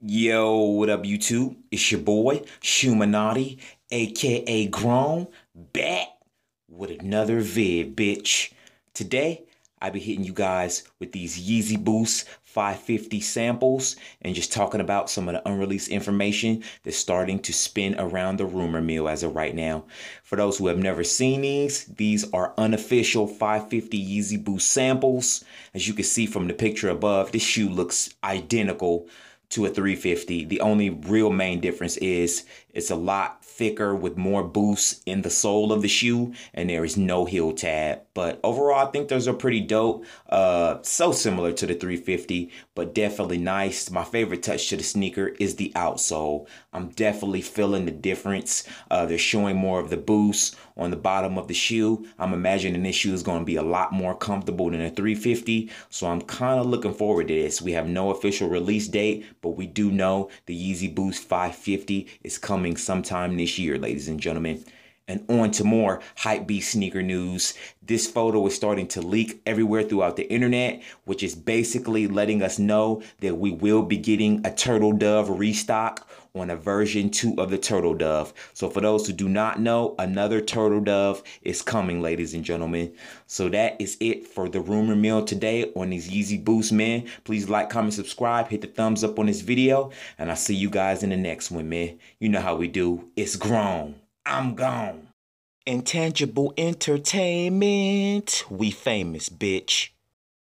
Yo, what up, YouTube? It's your boy, Shumanati, aka Grown, back with another vid, bitch. Today, I be hitting you guys with these Yeezy Boost 550 samples and just talking about some of the unreleased information that's starting to spin around the rumor mill as of right now. For those who have never seen these, these are unofficial 550 Yeezy Boost samples. As you can see from the picture above, this shoe looks identical to a 350. The only real main difference is it's a lot thicker with more boost in the sole of the shoe and there is no heel tab. But overall, I think those are pretty dope. Uh, so similar to the 350, but definitely nice. My favorite touch to the sneaker is the outsole. I'm definitely feeling the difference. Uh, they're showing more of the boost on the bottom of the shoe. I'm imagining this shoe is going to be a lot more comfortable than a 350. So I'm kind of looking forward to this. We have no official release date, but we do know the Yeezy Boost 550 is coming sometime this year, ladies and gentlemen and on to more hypebeast sneaker news. This photo is starting to leak everywhere throughout the internet, which is basically letting us know that we will be getting a Turtle Dove restock on a version 2 of the Turtle Dove. So for those who do not know, another Turtle Dove is coming, ladies and gentlemen. So that is it for the rumor mill today on these Yeezy Boost men. Please like, comment, subscribe, hit the thumbs up on this video, and I'll see you guys in the next one, man. You know how we do. It's grown. I'm gone. Intangible entertainment. We famous, bitch.